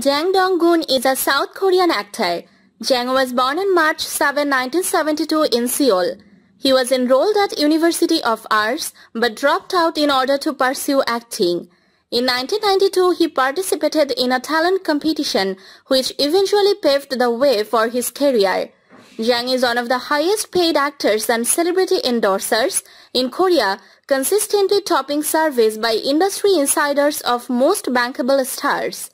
Jang Dong-gun is a South Korean actor. Jang was born in March 7, 1972 in Seoul. He was enrolled at University of Arts but dropped out in order to pursue acting. In 1992, he participated in a talent competition which eventually paved the way for his career. Jang is one of the highest paid actors and celebrity endorsers in Korea, consistently topping surveys by industry insiders of most bankable stars.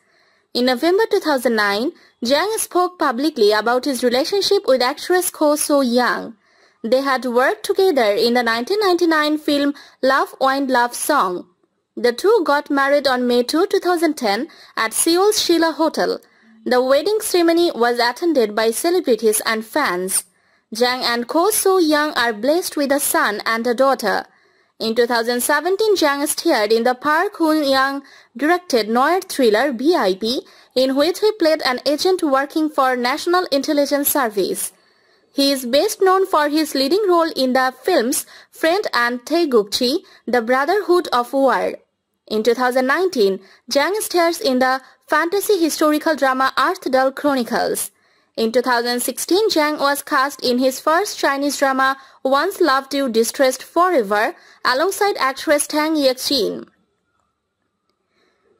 In November 2009, Jiang spoke publicly about his relationship with actress Ko So-young. They had worked together in the 1999 film Love Wind Love Song. The two got married on May 2, 2010 at Seoul's Sheila Hotel. The wedding ceremony was attended by celebrities and fans. Jiang and Ko So-young are blessed with a son and a daughter. In 2017, Zhang starred in the Park Hoon-young directed noir thriller VIP, in which he played an agent working for National Intelligence Service. He is best known for his leading role in the films Friend and Taegukchi, The Brotherhood of War. In 2019, Zhang stars in the fantasy historical drama Earthdale Chronicles. In 2016, Zhang was cast in his first Chinese drama Once Loved You Distressed Forever alongside actress Tang Yexin.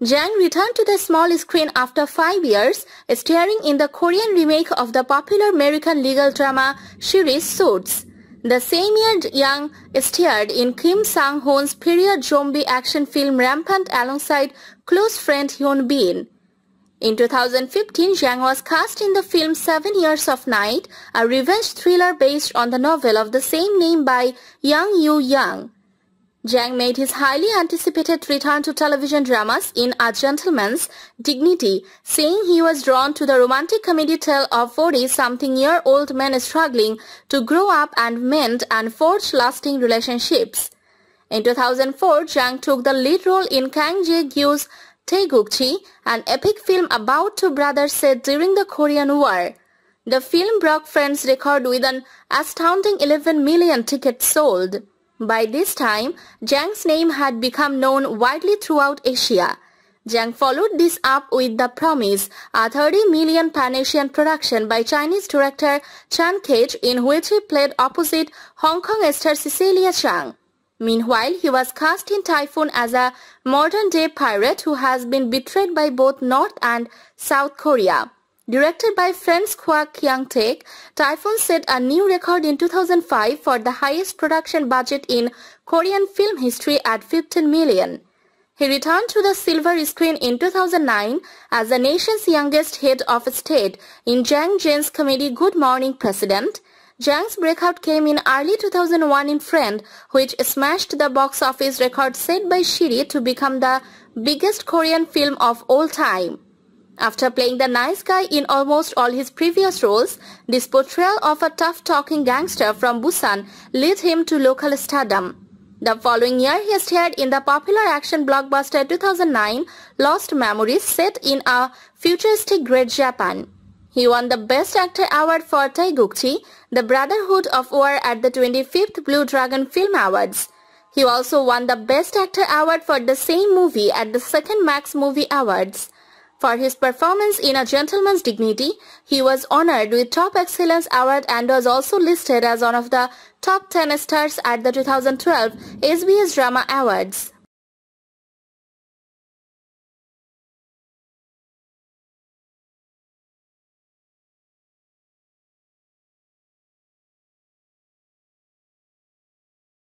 Zhang returned to the small screen after five years, starring in the Korean remake of the popular American legal drama series Suits. The same year, Yang starred in Kim Sang-hoon's period zombie action film Rampant alongside close friend Hyun Bin. In 2015, Zhang was cast in the film Seven Years of Night, a revenge thriller based on the novel of the same name by Yang Yu Yang. Zhang made his highly anticipated return to television dramas in A Gentleman's Dignity, saying he was drawn to the romantic comedy tale of 40-something-year-old men struggling to grow up and mend and forge lasting relationships. In 2004, Zhang took the lead role in Kang Jae-gyu's Taegukchi, an epic film about two brothers set during the Korean War. The film broke Friends record with an astounding 11 million tickets sold. By this time, Jang's name had become known widely throughout Asia. Jang followed this up with The Promise, a 30 million Pan-Asian production by Chinese director Chan Cage in which he played opposite Hong Kong star Cecilia Chang. Meanwhile, he was cast in Typhoon as a modern-day pirate who has been betrayed by both North and South Korea. Directed by friends Kwak Kyung-taek, Typhoon set a new record in 2005 for the highest production budget in Korean film history at 15 million. He returned to the silver screen in 2009 as the nation's youngest head of state in Jang Jin's comedy Good Morning President, Jang's breakout came in early 2001 in Friend, which smashed the box office record set by Shiri to become the biggest Korean film of all time. After playing the nice guy in almost all his previous roles, this portrayal of a tough-talking gangster from Busan led him to local stardom. The following year, he starred in the popular action blockbuster 2009 Lost Memories set in a futuristic Great Japan. He won the Best Actor Award for Tae the Brotherhood of War at the 25th Blue Dragon Film Awards. He also won the Best Actor Award for the same movie at the 2nd Max Movie Awards. For his performance in A Gentleman's Dignity, he was honored with Top Excellence Award and was also listed as one of the top 10 stars at the 2012 SBS Drama Awards.